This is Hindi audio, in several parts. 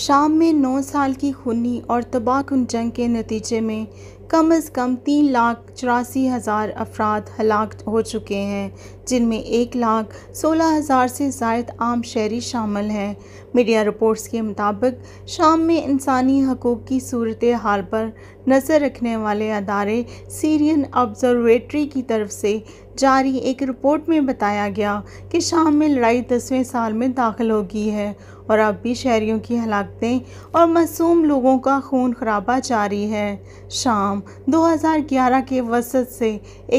शाम में नौ साल की खूनी और तबाहकुन जंग के नतीजे में कम अज़ कम तीन लाख चौरासी हज़ार अफराद हलाक हो चुके हैं जिनमें एक लाख सोलह हज़ार से जायद आम शहरी शामिल हैं मीडिया रिपोर्ट्स के मुताबिक शाम में इंसानी हकूक़ की सूरत हाल पर नज़र रखने वाले अदारे सीरियन ऑब्ज़र्वेटरी की तरफ से जारी एक रिपोर्ट में बताया गया कि शाम में लड़ाई दसवें साल में दाखिल हो गई है और अब भी शहरीों की हलाकतें और मासूम लोगों का खून खराबा जारी है शाम 2011 के वसत से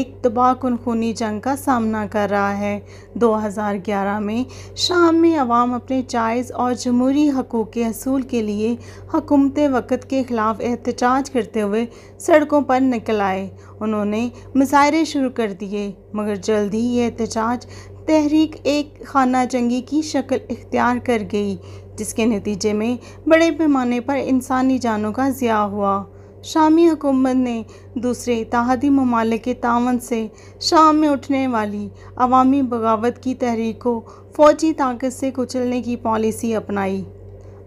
एक तबाहकुन खूनी जंग का सामना कर रहा है 2011 में शाम में आवाम अपने जायज़ और जमहूरी हकूक़ के असूल के लिए हकूमत वक़्त के ख़िलाफ़ एहतजाज करते हुए सड़कों पर निकल आए उन्होंने मुजाहरे शुरू कर दिए मगर जल्द ही ये एहतजाज तहरीक एक खाना जंगी की शक्ल इख्तियार कर गई जिसके नतीजे में बड़े पैमाने पर इंसानी जानों का ज़िया हुआ शामी हुकूमत ने दूसरे इतिहादी ममालिक के तावन से शाम में उठने वाली अवामी बगावत की तहरीक को फ़ौजी ताकत से कुचलने की पॉलिसी अपनाई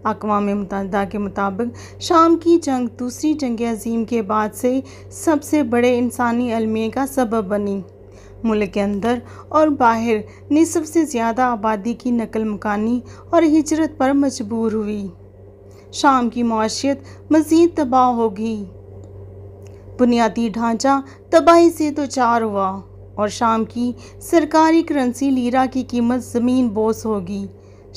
अकवा मुतदा के मुताबिक शाम की जंग दूसरी जंग अजीम के बाद से सबसे बड़े इंसानी अलमिए का सबब बनी मुल्क के अंदर और बाहर निसब से ज़्यादा आबादी की नकल मकानी और हिजरत पर मजबूर हुई शाम की माशियत मज़ीद तबाह होगी बुनियादी ढांचा तबाही से तो चार हुआ और शाम की सरकारी करंसी लीरा की कीमत ज़मीन बोस होगी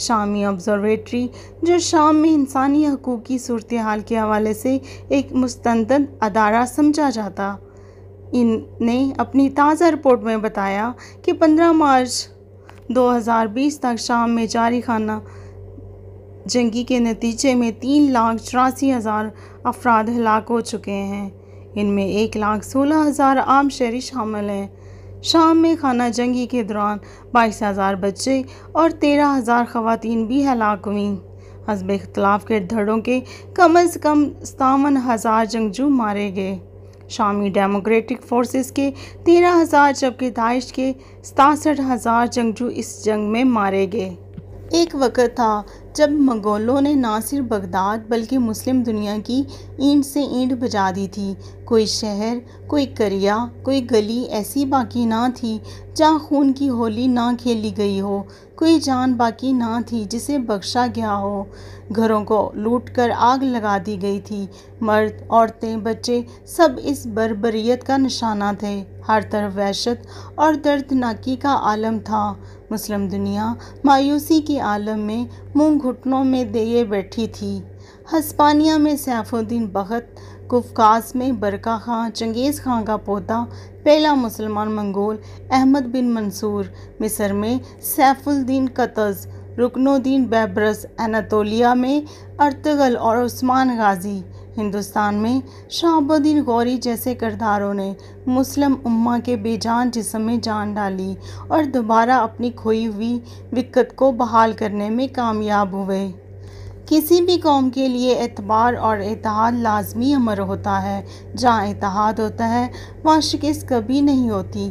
शामी ऑब्ज़र्वेटरी जो शाम में इंसानी हकूक़ की सूरत हाल के हवाले से एक मुस्तंद अदारा समझा जाता इनने अपनी ताज़ा रिपोर्ट में बताया कि 15 मार्च 2020 तक शाम में जारी खाना जंगी के नतीजे में तीन लाख चौरासी हज़ार अफराद हलाक हो चुके हैं इनमें एक लाख सोलह हज़ार आम शहरी शामिल हैं शाम में खाना जंगी के दौरान बाईस हज़ार बच्चे और तेरह हज़ार खवतिन भी हलाक हुईं हजब इख्तलाफ के धड़ों के कम अज़ कम सतावन हज़ार जंगजू मारे गए शामी डेमोक्रेटिक फोर्सेस के तेरह हज़ार जबकि दाइश के सतासठ हज़ार जंगजू इस जंग में मारे गए एक वक़्त था जब मंगोलों ने ना सिर्फ बगदाद बल्कि मुस्लिम दुनिया की ईंट से ईंट बजा दी थी कोई शहर कोई करिया कोई गली ऐसी बाकी ना थी जहाँ खून की होली ना खेली गई हो कोई जान बाकी ना थी जिसे बख्शा गया हो घरों को लूट कर आग लगा दी गई थी मर्द औरतें बच्चे सब इस बरबरीत का निशाना थे हर तरफ वहशत और दर्दनाकी का आलम था मुस्लिम दुनिया मायूसी के आलम में मुंह घुटनों में दिए बैठी थी हस्पानिया में सैफुद्दीन बखत कुफकास में बरका खां चंगेज़ खां का पोता पहला मुसलमान मंगोल अहमद बिन मंसूर मिस्र में सैफुल्दीन कतज़ रुकनुद्दीन बैबरस अनातोलिया में अर्तगल और उस्मान गाजी हिंदुस्तान में शाहबुद्दीन गौरी जैसे करदारों ने मुस्लिम उम्मा के बेजान जिसम में जान डाली और दोबारा अपनी खोई हुई विकत को बहाल करने में कामयाब हुए किसी भी कौम के लिए एतबार और इतिहाद लाजमी अमर होता है जहाँ इतिहाद होता है वहाँ शिकस्त कभी नहीं होती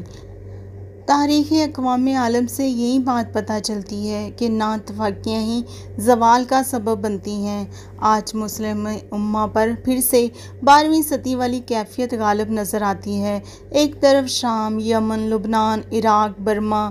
तारीख़ अकवाम आलम से यही बात पता चलती है कि नातफाकियाँ ही जवाल का सबब बनती हैं आज मुस्लिम उम्मा पर फिर से बारहवीं सदी वाली कैफियत गालिब नज़र आती है एक तरफ शाम यमन लुबनान इराक बर्मा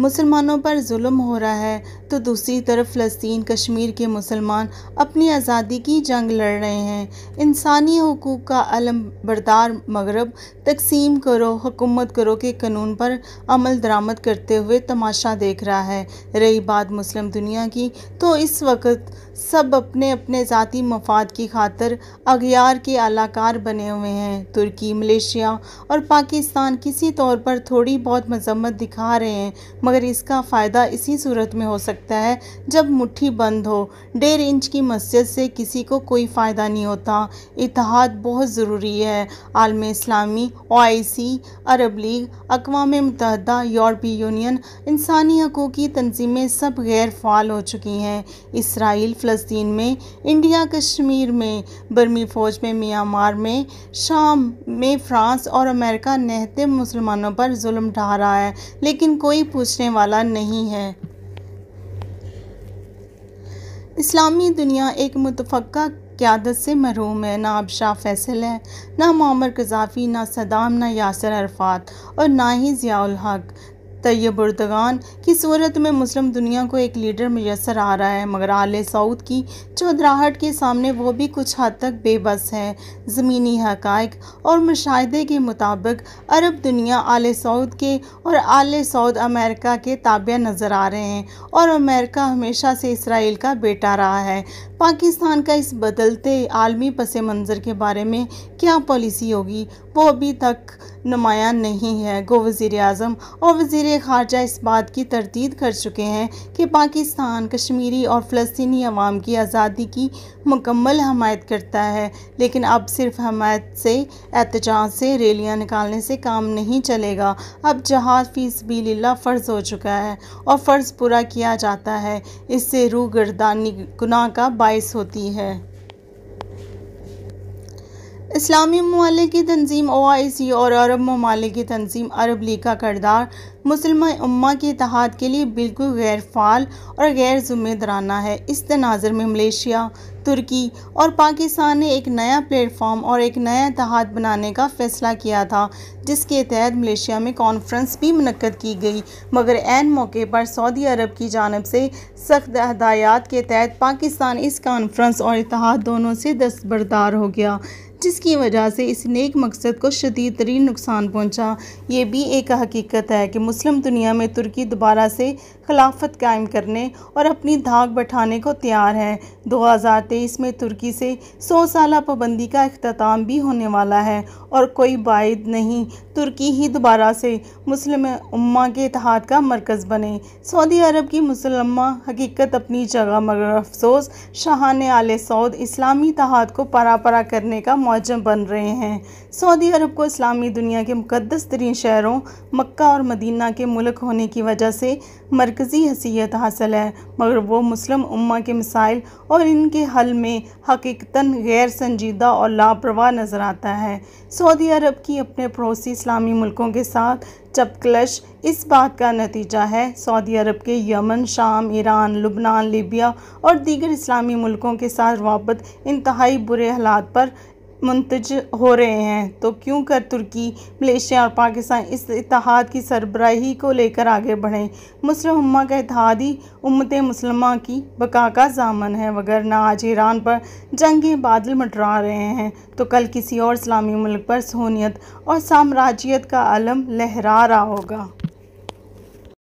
मुसलमानों पर जुल्म हो रहा है तो दूसरी तरफ फ़लस्तीन कश्मीर के मुसलमान अपनी आज़ादी की जंग लड़ रहे हैं इंसानी हकूक़ का अलम बरदार मगरब तकसीम करो हुकूमत करो के कानून पर अमल दरामद करते हुए तमाशा देख रहा है रही बात मुस्लिम दुनिया की तो इस वक्त सब अपने अपने ज़ाती मफाद की खातर अगियार के अलाकार बने हुए हैं तुर्की मलेशिया और पाकिस्तान किसी तौर पर थोड़ी बहुत मजम्मत दिखा रहे हैं मगर इसका फ़ायदा इसी सूरत में हो सकता है जब मुट्ठी बंद हो डेढ़ इंच की मस्जिद से किसी को कोई फ़ायदा नहीं होता इतिहाद बहुत ज़रूरी है आलम इस्लामी ओ अरब लीग अकवा मुतहदा यूरोपी यूनियन इंसानी हकूक़ की तनजीमें सब गैर फाल हो चुकी हैं इसराइल फ़लस्तीन में इंडिया कश्मीर में बर्मी फ़ौज में म्यांमार में शाम में फ्रांस और अमेरिका नहते मुसलमानों पर जुल्म ढा रहा है लेकिन कोई पूछ बचने वाला नहीं है इस्लामी दुनिया एक मुतफ़ा क़्यादत से महरूम है ना आबशाह फैसल है ना मोमर कजाफ़ी ना सदाम ना यासर अरफात और ना ही ज़ियाल हक तैयब उर्दगान की सूरत में मुस्लिम दुनिया को एक लीडर मैसर आ रहा है मगर आल सऊद की चौधराहट के सामने वो भी कुछ हद तक बेबस है ज़मीनी हकाइक और मुशाहे के मुताबिक अरब दुनिया आल सऊद के और आल सऊद अमेरिका के ताबिया नज़र आ रहे हैं और अमेरिका हमेशा से इसराइल का बेटा रहा है पाकिस्तान का इस बदलते आलमी पस मंज़र के बारे में क्या पॉलिसी होगी वो अभी तक नुमाया नहीं है गो वज़ी अजम और वज़ी वजीर खारजा इस बात की तरदीद कर चुके हैं कि पाकिस्तान कश्मीरी और फ़लस्तनी अवाम की आज़ादी की मुकम्मल हमायत करता है लेकिन अब सिर्फ हमायत से एहतजाज से रैलियाँ निकालने से काम नहीं चलेगा अब जहाज फीस भी लीला फ़र्ज़ हो चुका है और फ़र्ज़ पूरा किया जाता है इससे रूह गर्दानी गुनाह का बायस होती है इस्लामी ममालिक की तनजीम ओ आई सी और अरब ममालिक की तनजीम अरब लीग का करदार मुसलम उम्मा के इतिहाद के लिए बिल्कुल गैर फाल और गैर जुम्मेदराना है इस तनाजर में मलेशिया तुर्की और पाकिस्तान ने एक नया प्लेटफॉर्म और एक नया इतिहाद बनाने का फैसला किया था जिसके तहत मलेशिया में कॉन्फ्रेंस भी मनकद की गई मगर एन मौके पर सऊदी अरब की जानब से सख्त हदायात के तहत पाकिस्तान इस कॉन्फ्रेंस और इतिहाद दोनों से दस्तबरदार हो गया जिसकी वजह से इस नेक मकसद को शदीद तरीन नुकसान पहुँचा ये भी एक हकीकत है कि मुस्लिम दुनिया में तुर्की दोबारा से खिलाफत कायम करने और अपनी धाक बैठाने को तैयार है दो हज़ार तेईस में तुर्की से सौ साल पाबंदी का अख्ताम भी होने वाला है और कोई बायद नहीं तुर्की ही दोबारा से मुस्लिम उम्मा के इतिहाद का मरकज़ बने सऊदी अरब की मुसलमा हकीकत अपनी जगह मगर अफसोस शाहान आल सऊद इस्लामी इतिहाद को परा परा करने का मुहजम बन रहे हैं सऊदी अरब को इस्लामी दुनिया के मुकदस तरीन शहरों मक्का और मदीना के मुल्क होने की वजह से मरकज़ी हसीियत हासिल है मगर वो मुस्लिम उम्मा के मिसाइल और इनके हल में हकीकता गैर संजीदा और लापरवाह नज़र आता है सऊदी अरब की अपने पड़ोसी इस्लामी मुल्कों के साथ चपकलश इस बात का नतीजा है सऊदी अरब के यमन शाम ईरान लुबनान लीबिया और दीगर इस्लामी मुल्कों के साथ रवाबत इंतहाई बुरे हालात पर मुंतज हो रहे हैं तो क्यों कर तुर्की मलेशिया और पाकिस्तान इस इतिहाद की सरबराही को लेकर आगे बढ़ें मुस्लिम उम्मा का इतिहादी उम्मत मुसलमा की बका का जामन है ना आज ईरान पर जंग के बादल मटरा रहे हैं तो कल किसी और इस्लामी मुल्क पर सोनियत और साम्राज्यत का आलम लहरा रहा होगा